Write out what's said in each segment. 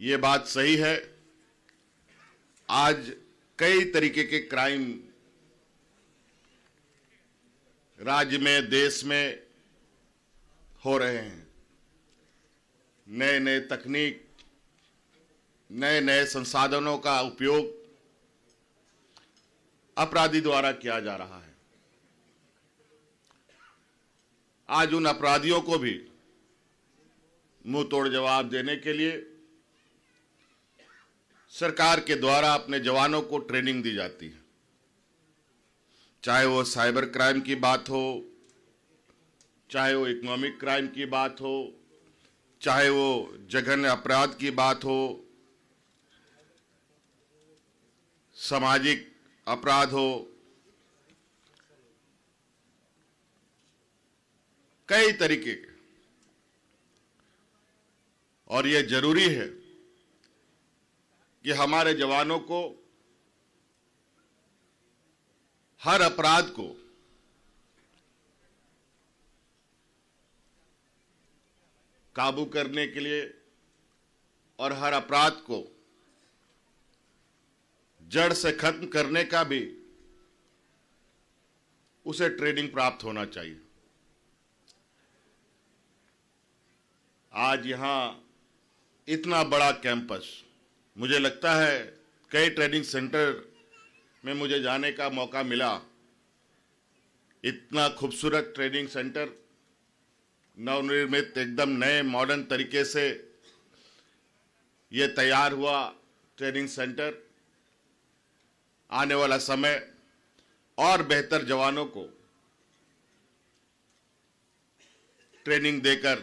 ये बात सही है आज कई तरीके के क्राइम राज्य में देश में हो रहे हैं नए नए तकनीक नए नए संसाधनों का उपयोग अपराधी द्वारा किया जा रहा है आज उन अपराधियों को भी मुंह तोड़ जवाब देने के लिए सरकार के द्वारा अपने जवानों को ट्रेनिंग दी जाती है चाहे वो साइबर क्राइम की बात हो चाहे वो इकोनॉमिक क्राइम की बात हो चाहे वो जघन्य अपराध की बात हो सामाजिक अपराध हो कई तरीके के और यह जरूरी है कि हमारे जवानों को हर अपराध को काबू करने के लिए और हर अपराध को जड़ से खत्म करने का भी उसे ट्रेनिंग प्राप्त होना चाहिए आज यहां इतना बड़ा कैंपस मुझे लगता है कई ट्रेनिंग सेंटर में मुझे जाने का मौका मिला इतना खूबसूरत ट्रेनिंग सेंटर नवनिर्मित एकदम नए मॉडर्न तरीके से ये तैयार हुआ ट्रेनिंग सेंटर आने वाला समय और बेहतर जवानों को ट्रेनिंग देकर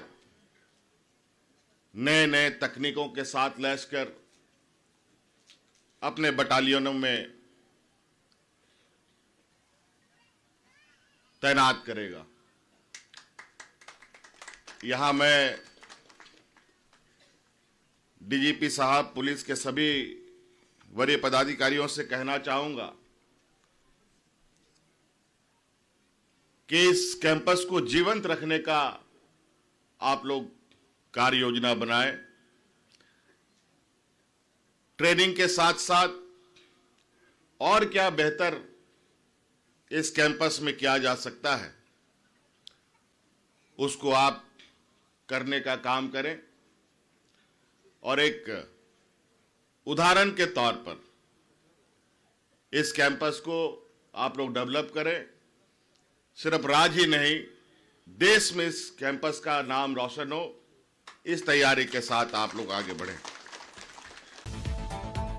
नए नए तकनीकों के साथ लैस कर अपने बटालियनों में तैनात करेगा यहां मैं डीजीपी साहब पुलिस के सभी वरीय पदाधिकारियों से कहना चाहूंगा कि इस कैंपस को जीवंत रखने का आप लोग कार्य योजना बनाएं ट्रेनिंग के साथ साथ और क्या बेहतर इस कैंपस में किया जा सकता है उसको आप करने का काम करें और एक उदाहरण के तौर पर इस कैंपस को आप लोग डेवलप करें सिर्फ राज ही नहीं देश में इस कैंपस का नाम रोशन हो इस तैयारी के साथ आप लोग आगे बढ़ें